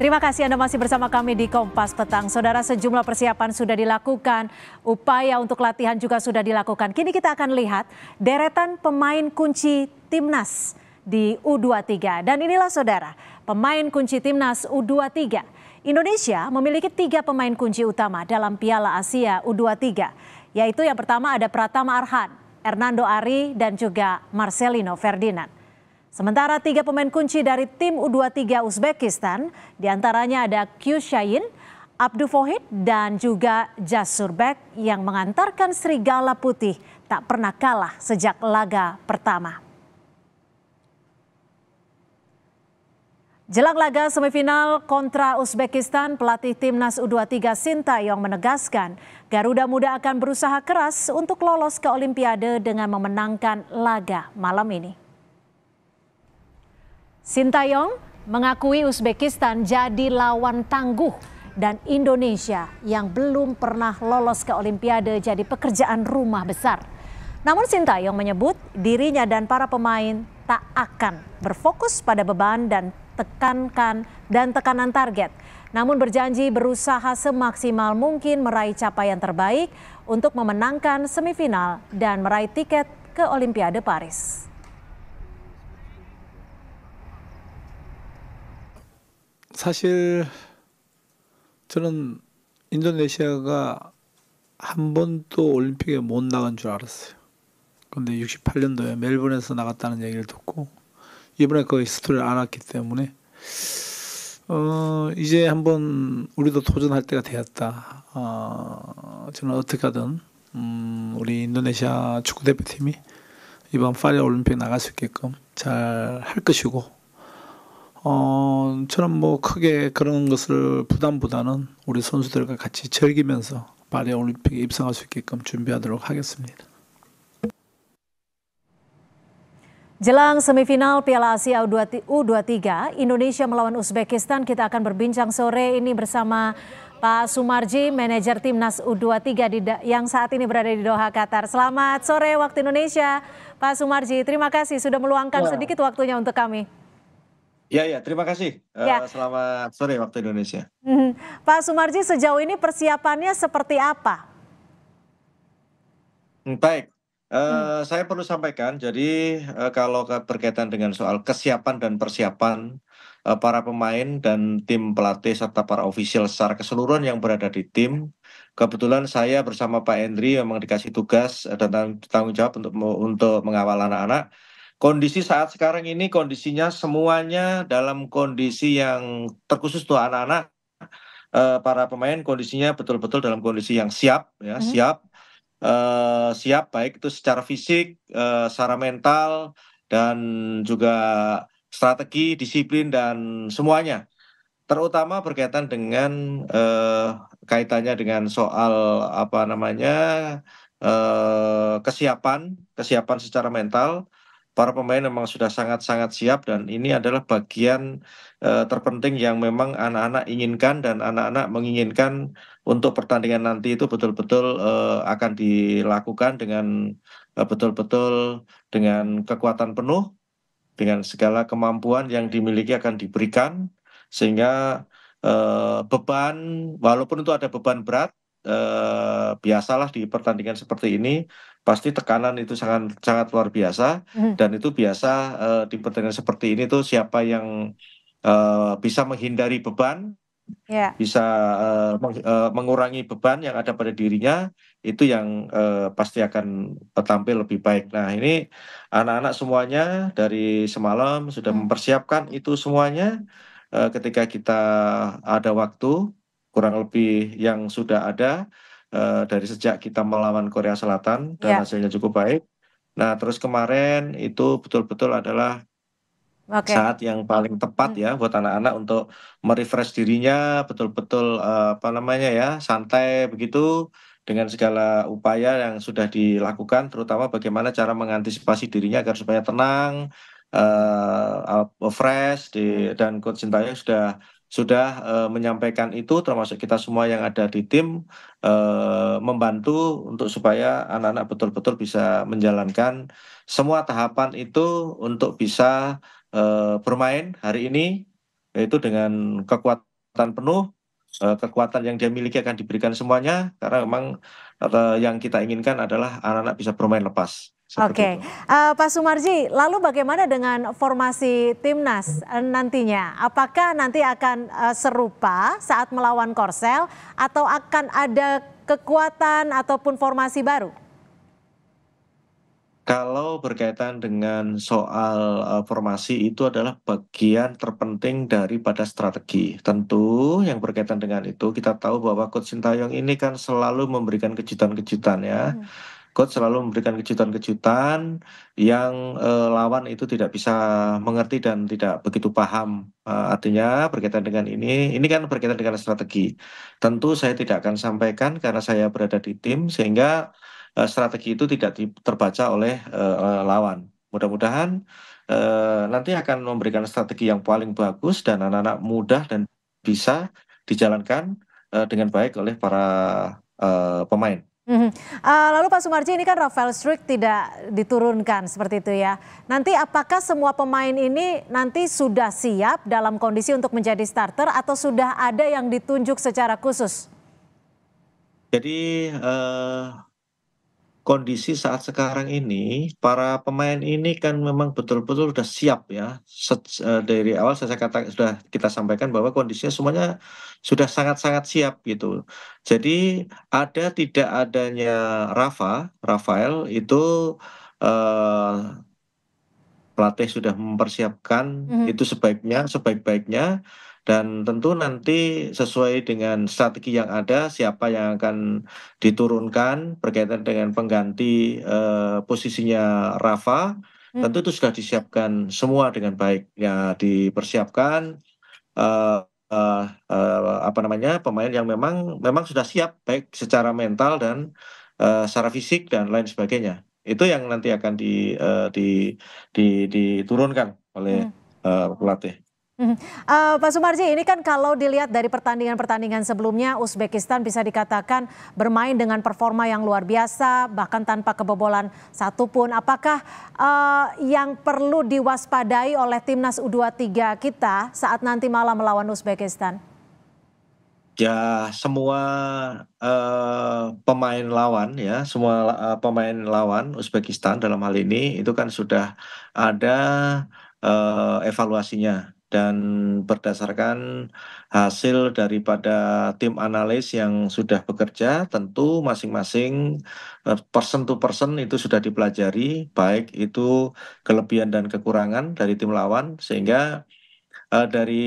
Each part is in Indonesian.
Terima kasih Anda masih bersama kami di Kompas Petang. Saudara sejumlah persiapan sudah dilakukan, upaya untuk latihan juga sudah dilakukan. Kini kita akan lihat deretan pemain kunci timnas di U23. Dan inilah saudara, pemain kunci timnas U23. Indonesia memiliki tiga pemain kunci utama dalam Piala Asia U23. Yaitu yang pertama ada Pratama Arhan, Hernando Ari, dan juga Marcelino Ferdinand. Sementara tiga pemain kunci dari tim U23 Uzbekistan, diantaranya ada Kyushayin, Abdu Fohid, dan juga Jasurbek yang mengantarkan Serigala Putih tak pernah kalah sejak laga pertama. Jelang laga semifinal kontra Uzbekistan, pelatih timnas U23 Sinta yang menegaskan Garuda Muda akan berusaha keras untuk lolos ke Olimpiade dengan memenangkan laga malam ini. Sintayong mengakui Uzbekistan jadi lawan tangguh dan Indonesia yang belum pernah lolos ke Olimpiade jadi pekerjaan rumah besar. Namun Sintayong menyebut dirinya dan para pemain tak akan berfokus pada beban dan tekankan dan tekanan target. Namun berjanji berusaha semaksimal mungkin meraih capaian terbaik untuk memenangkan semifinal dan meraih tiket ke Olimpiade Paris. 사실 저는 인도네시아가 한 번도 올림픽에 못 나간 줄 알았어요. 근데 68년도에 멜번에서 나갔다는 얘기를 듣고 이번에 거의 스토리를 안았기 때문에 어, 이제 한 번 우리도 도전할 때가 되었다. 어, 저는 어떻게 하든 음, 우리 인도네시아 축구 대표팀이 이번 파리 올림픽 나갈 수 있게끔 잘 할 것이고 어, 저는 뭐 크게 그런 것을 부담보다는 우리 선수들과 같이 즐기면서 파리 올림픽에 입성할 수 있게끔 준비하도록 하겠습니다. Jelang semifinal Piala Asia U23, Indonesia melawan Uzbekistan, kita akan berbincang sore ini bersama Pak Sumarji, manajer timnas U23 di, yang saat ini berada di Doha, Qatar. Selamat sore waktu Indonesia, Pak Sumarji. Terima kasih sudah meluangkan ya. sedikit waktunya untuk kami. Ya, ya, terima kasih. Eh, ya. Uh, selamat sore waktu Indonesia. Hmm. Pak Sumarji, sejauh ini persiapannya seperti apa? Hmm, baik, uh, hmm. saya perlu sampaikan. Jadi uh, kalau berkaitan dengan soal kesiapan dan persiapan uh, para pemain dan tim pelatih serta para ofisial secara keseluruhan yang berada di tim, kebetulan saya bersama Pak Hendri memang dikasih tugas dan tanggung jawab untuk untuk mengawal anak-anak kondisi saat sekarang ini kondisinya semuanya dalam kondisi yang terkhusus tuh anak-anak eh, para pemain kondisinya betul-betul dalam kondisi yang siap ya hmm. siap uh, siap baik itu secara fisik uh, secara mental dan juga strategi disiplin dan semuanya terutama berkaitan dengan eh, kaitannya dengan soal apa namanya eh, kesiapan kesiapan secara mental para pemain memang sudah sangat-sangat siap dan ini adalah bagian uh, terpenting yang memang anak-anak inginkan dan anak-anak menginginkan untuk pertandingan nanti itu betul-betul uh, akan dilakukan dengan eh, betul-betul dengan kekuatan penuh dengan segala kemampuan yang dimiliki akan diberikan sehingga uh, beban walaupun itu ada beban berat uh, biasalah di pertandingan seperti ini pasti tekanan itu sangat sangat luar biasa hmm. dan itu biasa uh, di pertandingan seperti ini tuh siapa yang uh, bisa menghindari beban yeah. bisa uh, meng, uh, mengurangi beban yang ada pada dirinya itu yang uh, pasti akan tampil lebih baik. Nah ini anak-anak semuanya dari semalam sudah hmm. mempersiapkan itu semuanya uh, ketika kita ada waktu kurang lebih yang sudah ada Eh, dari sejak kita melawan Korea Selatan dan yeah. hasilnya cukup baik. Nah, terus kemarin itu betul-betul adalah okay. saat yang paling tepat hmm. ya buat anak-anak untuk merefresh dirinya betul-betul uh, apa namanya ya santai begitu dengan segala upaya yang sudah dilakukan terutama bagaimana cara mengantisipasi dirinya agar supaya tenang uh, fresh di, dan coach Sintayong sudah sudah eh, menyampaikan itu termasuk kita semua yang ada di tim eh, membantu untuk supaya anak-anak betul-betul bisa menjalankan semua tahapan itu untuk bisa eh, bermain hari ini yaitu dengan kekuatan penuh kekuatan yang dia miliki akan diberikan semuanya karena memang yang kita inginkan adalah anak-anak bisa bermain lepas. Oke, okay. uh, eh, Pak Sumarji, lalu bagaimana dengan formasi timnas eh, nantinya? Apakah nanti akan uh, serupa saat melawan Korsel, atau akan ada kekuatan ataupun formasi baru? Kalau berkaitan dengan soal uh, formasi itu adalah bagian terpenting daripada strategi. Tentu yang berkaitan dengan itu kita tahu bahwa Coach Sintayong ini kan selalu memberikan kejutan-kejutan ya. Hmm God selalu memberikan kejutan-kejutan yang eh, lawan itu tidak bisa mengerti dan tidak begitu paham eh, artinya berkaitan dengan ini ini kan berkaitan dengan strategi tentu saya tidak akan sampaikan karena saya berada di tim sehingga eh, strategi itu tidak terbaca oleh eh, lawan mudah-mudahan eh, nanti akan memberikan strategi yang paling bagus dan anak-anak mudah dan bisa dijalankan eh, dengan baik oleh para eh, pemain uh, lalu Pak Sumarji ini kan Rafael Struik tidak diturunkan seperti itu ya. Nanti apakah semua pemain ini nanti sudah siap dalam kondisi untuk menjadi starter atau sudah ada yang ditunjuk secara khusus? Jadi uh, kondisi saat sekarang ini para pemain ini kan memang betul-betul sudah siap ya Se eh, dari awal saya kata sudah kita sampaikan bahwa kondisinya semuanya sudah sangat-sangat siap gitu. Jadi ada tidak adanya Rafa, Rafael itu uh, pelatih sudah mempersiapkan mm -hmm. itu sebaiknya sebaik-baiknya dan tentu nanti sesuai dengan strategi yang ada siapa yang akan diturunkan berkaitan dengan pengganti eh, posisinya Rafa hmm. tentu itu sudah disiapkan semua dengan baik ya dipersiapkan eh, eh, eh, apa namanya pemain yang memang memang sudah siap baik secara mental dan eh, secara fisik dan lain sebagainya itu yang nanti akan di, eh, di, di diturunkan oleh hmm. eh, pelatih. Uh, Pak Sumarji, ini kan kalau dilihat dari pertandingan-pertandingan sebelumnya, Uzbekistan bisa dikatakan bermain dengan performa yang luar biasa, bahkan tanpa kebobolan satupun. Apakah uh, yang perlu diwaspadai oleh timnas U23 kita saat nanti malam melawan Uzbekistan? Ya, semua uh, pemain lawan ya, semua uh, pemain lawan Uzbekistan dalam hal ini itu kan sudah ada uh, evaluasinya dan berdasarkan hasil daripada tim analis yang sudah bekerja tentu masing-masing eh, person to person itu sudah dipelajari baik itu kelebihan dan kekurangan dari tim lawan sehingga uh, dari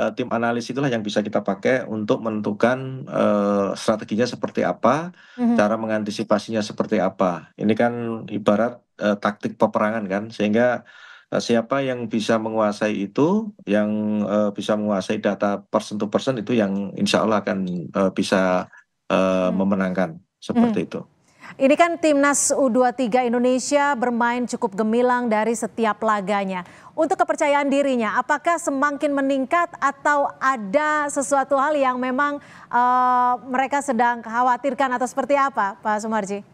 uh, tim analis itulah yang bisa kita pakai untuk menentukan uh, strateginya seperti apa, mm-hmm. cara mengantisipasinya seperti apa. Ini kan ibarat uh, taktik peperangan kan, sehingga Eh, siapa yang bisa menguasai itu yang eh, bisa menguasai data person to person itu yang insya Allah akan eh, bisa hmm. memenangkan seperti hmm. itu. Ini kan timnas U23 Indonesia bermain cukup gemilang dari setiap laganya. Untuk kepercayaan dirinya, apakah semakin meningkat atau ada sesuatu hal yang memang uh, mereka sedang khawatirkan atau seperti apa, Pak Sumarji?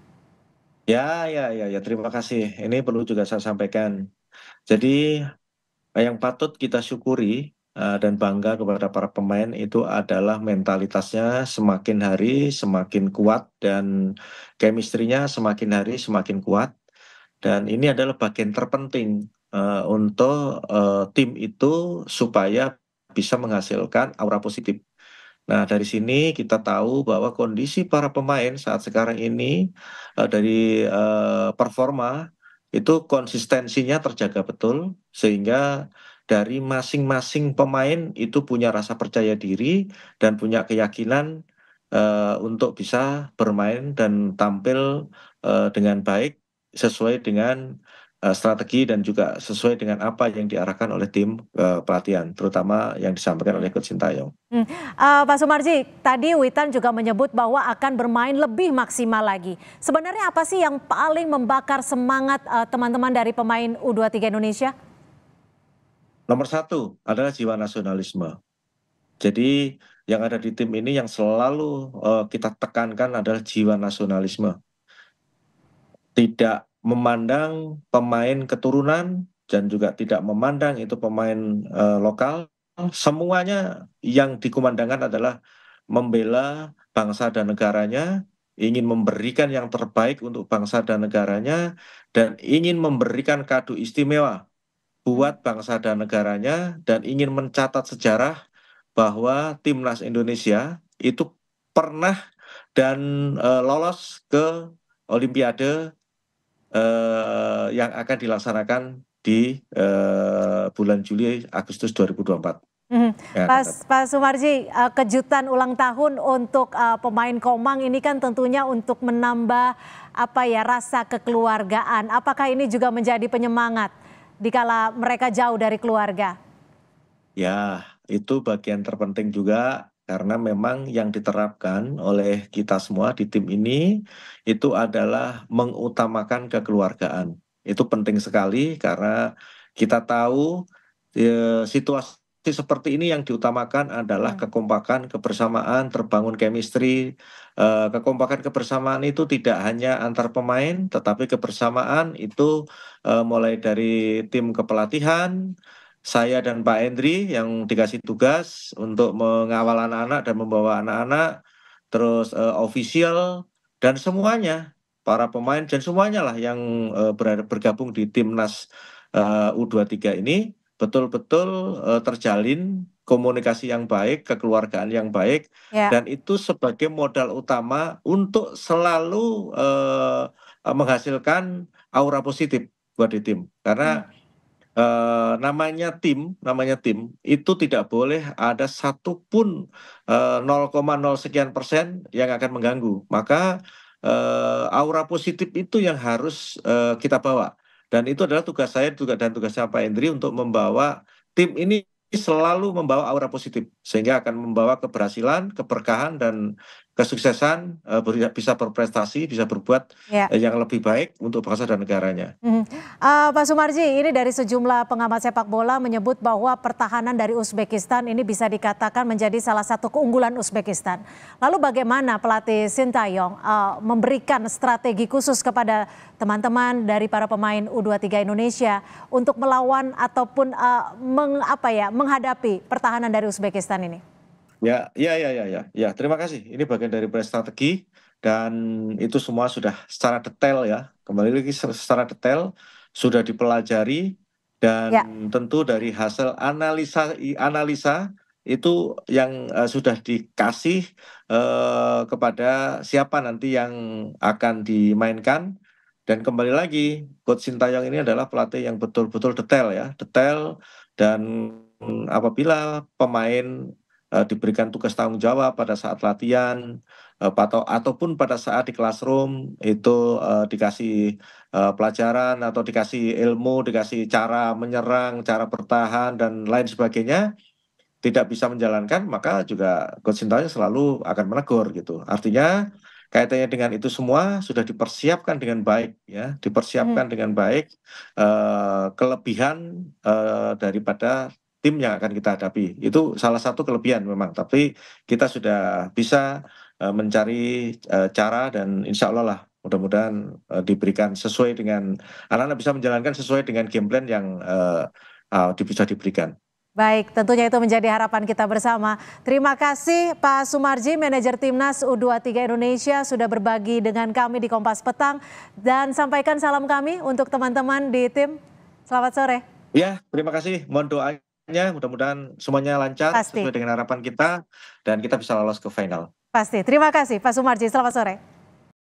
Ya, ya, ya, ya. Terima kasih. Ini perlu juga saya sampaikan jadi yang patut kita syukuri eh, dan bangga kepada para pemain itu adalah mentalitasnya semakin hari semakin kuat dan kemistrinya semakin hari semakin kuat dan ini adalah bagian terpenting uh, untuk uh, tim itu supaya bisa menghasilkan aura positif. Nah, dari sini kita tahu bahwa kondisi para pemain saat sekarang ini uh, dari uh, performa itu konsistensinya terjaga betul sehingga dari masing-masing pemain itu punya rasa percaya diri dan punya keyakinan uh, untuk bisa bermain dan tampil uh, dengan baik sesuai dengan Eh, strategi dan juga sesuai dengan apa yang diarahkan oleh tim uh, pelatihan, terutama yang disampaikan oleh Coach Sintayong. Hmm. Uh, Pak Sumarji, tadi Witan juga menyebut bahwa akan bermain lebih maksimal lagi. Sebenarnya apa sih yang paling membakar semangat teman-teman uh, dari pemain U23 Indonesia? Nomor satu adalah jiwa nasionalisme. Jadi yang ada di tim ini yang selalu uh, kita tekankan adalah jiwa nasionalisme. Tidak memandang pemain keturunan dan juga tidak memandang itu pemain e, lokal semuanya yang dikumandangkan adalah membela bangsa dan negaranya ingin memberikan yang terbaik untuk bangsa dan negaranya dan ingin memberikan kado istimewa buat bangsa dan negaranya dan ingin mencatat sejarah bahwa timnas Indonesia itu pernah dan e, lolos ke Olimpiade Eh, yang akan dilaksanakan di eh, bulan Juli Agustus 2024. Hmm. Ya, Pas Pak, Sumarji, eh, kejutan ulang tahun untuk pemain Komang ini kan tentunya untuk menambah apa ya rasa kekeluargaan. Apakah ini juga menjadi penyemangat dikala mereka jauh dari keluarga? Ya, itu bagian terpenting juga karena memang yang diterapkan oleh kita semua di tim ini itu adalah mengutamakan kekeluargaan. Itu penting sekali karena kita tahu e, situasi seperti ini yang diutamakan adalah hmm. kekompakan, kebersamaan, terbangun chemistry. E, kekompakan kebersamaan itu tidak hanya antar pemain, tetapi kebersamaan itu e, mulai dari tim kepelatihan, saya dan Pak Hendri yang dikasih tugas untuk mengawal anak-anak dan membawa anak-anak, terus uh, eh, official dan semuanya para pemain dan semuanya lah yang uh, eh, ber bergabung di timnas eh, uh, U23 ini betul-betul uh, terjalin komunikasi yang baik, kekeluargaan yang baik, yeah. dan itu sebagai modal utama untuk selalu uh, menghasilkan aura positif buat di tim. Karena hmm. Uh, namanya tim, namanya tim itu tidak boleh ada satupun uh, eh, 0,0 sekian persen yang akan mengganggu. Maka uh, aura positif itu yang harus uh, kita bawa. Dan itu adalah tugas saya juga dan tugas siapa Indri untuk membawa tim ini selalu membawa aura positif sehingga akan membawa keberhasilan, keberkahan dan kesuksesan eh, bisa berprestasi, bisa berbuat ya. Eh, yang lebih baik untuk bangsa dan negaranya. Mm hmm. Uh, Pak Sumarji, ini dari sejumlah pengamat sepak bola menyebut bahwa pertahanan dari Uzbekistan ini bisa dikatakan menjadi salah satu keunggulan Uzbekistan. Lalu bagaimana pelatih Sintayong uh, memberikan strategi khusus kepada teman-teman dari para pemain U23 Indonesia untuk melawan ataupun uh, meng, apa ya, menghadapi pertahanan dari Uzbekistan? ini. Ya, ya, ya, ya, ya, ya. Terima kasih. Ini bagian dari strategi dan itu semua sudah secara detail ya. Kembali lagi secara detail sudah dipelajari dan ya. tentu dari hasil analisa analisa itu yang uh, sudah dikasih uh, kepada siapa nanti yang akan dimainkan dan kembali lagi coach Sintayong ini adalah pelatih yang betul-betul detail ya detail dan apabila pemain eh, diberikan tugas tanggung jawab pada saat latihan eh, atau ataupun pada saat di classroom itu eh, dikasih pelajaran atau dikasih ilmu, dikasih cara menyerang, cara bertahan dan lain sebagainya tidak bisa menjalankan maka juga coach selalu akan menegur gitu. Artinya kaitannya dengan itu semua sudah dipersiapkan dengan baik ya dipersiapkan hmm. dengan baik uh, kelebihan uh, daripada tim yang akan kita hadapi. Itu salah satu kelebihan memang, tapi kita sudah bisa eh, mencari eh, cara dan insya Allah lah mudah-mudahan eh, diberikan sesuai dengan anak-anak bisa menjalankan sesuai dengan game plan yang ah, bisa diberikan. Baik, tentunya itu menjadi harapan kita bersama. Terima kasih Pak Sumarji, manajer timnas U23 Indonesia sudah berbagi dengan kami di Kompas Petang dan sampaikan salam kami untuk teman-teman di tim. Selamat sore. Ya, terima kasih. Mohon doa Ya, mudah-mudahan semuanya lancar Pasti. sesuai dengan harapan kita dan kita bisa lolos ke final. Pasti. Terima kasih Pak Sumarji. Selamat sore.